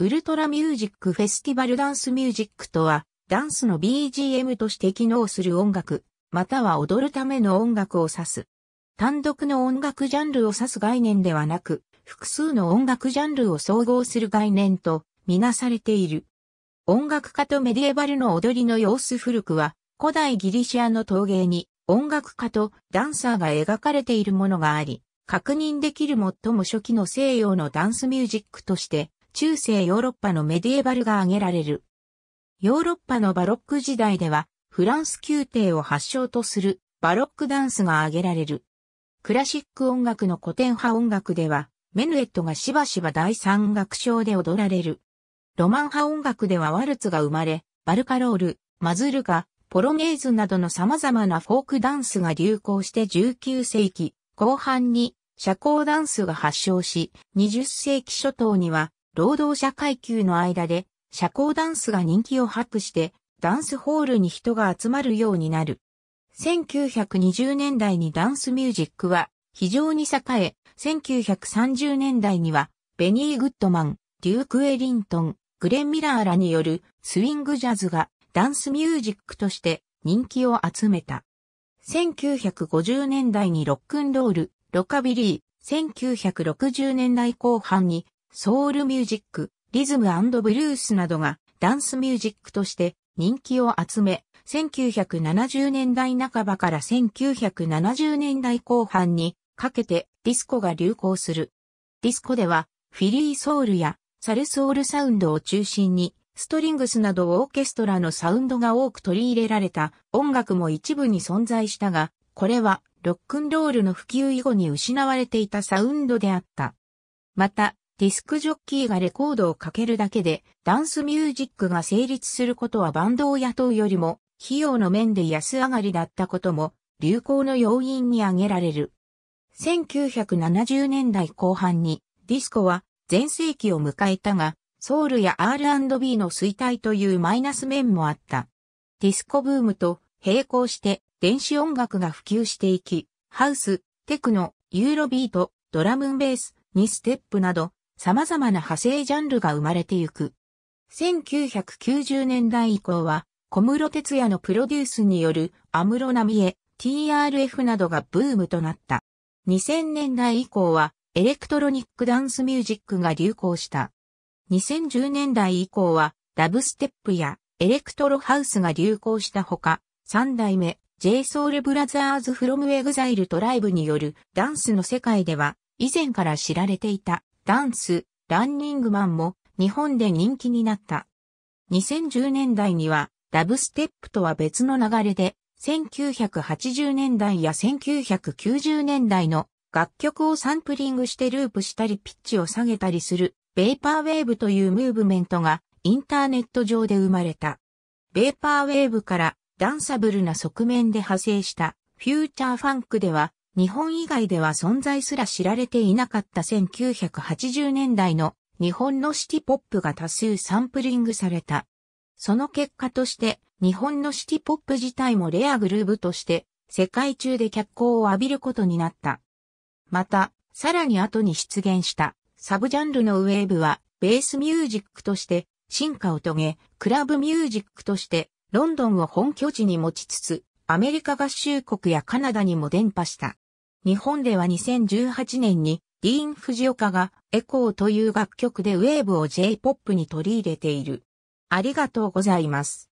ウルトラミュージックフェスティバルダンスミュージックとは、ダンスの BGM として機能する音楽、または踊るための音楽を指す。単独の音楽ジャンルを指す概念ではなく、複数の音楽ジャンルを総合する概念とみなされている。音楽家とメディエバルの踊りの様子古くは、古代ギリシアの陶芸に音楽家とダンサーが描かれているものがあり、確認できる最も初期の西洋のダンスミュージックとして中世ヨーロッパのメディエバルが挙げられる。ヨーロッパのバロック時代では、フランス宮廷を発祥とするバロックダンスが挙げられる。クラシック音楽の古典派音楽では、メヌエットがしばしば第三楽章で踊られる。ロマン派音楽ではワルツが生まれ、バルカロール、マズルカ、ポロネーズなどの様々なフォークダンスが流行して19世紀後半に社交ダンスが発祥し、20世紀初頭には労働者階級の間で社交ダンスが人気を博して、ダンスホールに人が集まるようになる。1920年代にダンスミュージックは非常に栄え、1930年代にはベニー・グッドマン、デューク・エリントン、グレン・ミラーらによるスイングジャズがダンスミュージックとして人気を集めた。1950年代にロックンロール、ロカビリー、1960年代後半にソウルミュージック、リズムブルースなどがダンスミュージックとして人気を集め、1970年代半ばから1970年代後半にかけてディスコが流行する。ディスコではフィリーソウルやサルソウルサウンドを中心にストリングスなどオーケストラのサウンドが多く取り入れられた音楽も一部に存在したが、これはロックンロールの普及以後に失われていたサウンドであった。また、ディスクジョッキーがレコードをかけるだけで、ダンスミュージックが成立することはバンドを雇うよりも、費用の面で安上がりだったことも、流行の要因に挙げられる。1970年代後半に、ディスコは全盛期を迎えたが、ソウルや R&B の衰退というマイナス面もあった。ディスコブームと並行して電子音楽が普及していき、ハウス、テクノ、ユーロビート、ドラムンベース、にステップなど様々な派生ジャンルが生まれてゆく。1990年代以降は、小室哲也のプロデュースによる、安室奈美恵、TRF などがブームとなった。2000年代以降は、エレクトロニックダンスミュージックが流行した。2010年代以降は、ダブステップやエレクトロハウスが流行したほか、3代目 j ソ o ルブラザーズフロムエグザイルトライブによるダンスの世界では以前から知られていたダンス、ランニングマンも日本で人気になった。2010年代にはダブステップとは別の流れで1980年代や1990年代の楽曲をサンプリングしてループしたりピッチを下げたりするベーパーウェーブというムーブメントがインターネット上で生まれた。ベーパーウェーブからダンサブルな側面で派生したフューチャーファンクでは日本以外では存在すら知られていなかった1980年代の日本のシティポップが多数サンプリングされた。その結果として日本のシティポップ自体もレアグルーブとして世界中で脚光を浴びることになった。また、さらに後に出現したサブジャンルのウェーブはベースミュージックとして進化を遂げ、クラブミュージックとしてロンドンを本拠地に持ちつつ、アメリカ合衆国やカナダにも伝播した。日本では2018年にディーン・フジオカがエコーという楽曲でウェーブを J-POP に取り入れている。ありがとうございます。